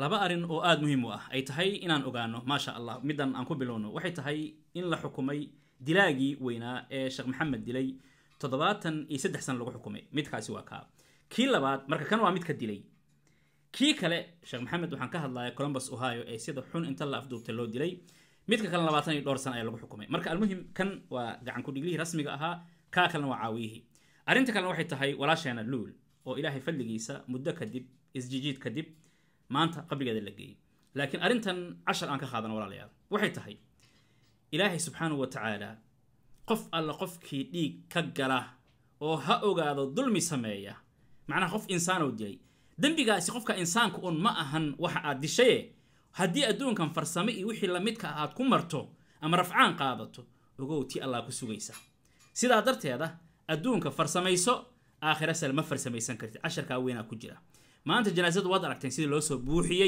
laba arin oo aada muhiim u ah ay tahay inaan ogaano maasha allah middan aan ku bilowno waxay tahay in la xukumay dilaagii weynaa ee sheekh maxamed dilay toddobaatan iyo saddex sana lagu xukumay midkaasi waa kaa kii labaad marka kan waa midka dilay kii kale sheekh maxamed waxaan ka hadlaya colombus ohio ee sida xun inta la afduubta loo dilay midka kalena labaatan iyo dhowr sana ayaa lagu xukumay marka almuhim kan waa gacan kudhiglihii rasmiga ahaa kaa kalena waa caawiyihii arrinta kalena waxay tahay walaasheena luul oo ilaahay fadligiisa muddo kadib isjijiid kadib maanta qabrigeeda la geeyey laakiin arrintan cashar aan ka qaadano walaalayaal waxay tahay ilaahay subxaanahu wa tacaala qof alla qofkii dhiig ka gala oo ha ogaado dulmi sameeya macnaha qof insaanoo dilay dembigaasi qofka insaanka un ma ahan waxa aad dishaye haddii adduunkan farsame iyo wixii lamidka ah aad ku marto ama rafcaan qaadato ogow tii allah ku sugaysa sidaa darteeda adduunka farsamayso aakhira sal ma farsamaysan kartid casharkaa weynaa ku jira maanta janaasada waad aragteen sida loo soo buuxiyey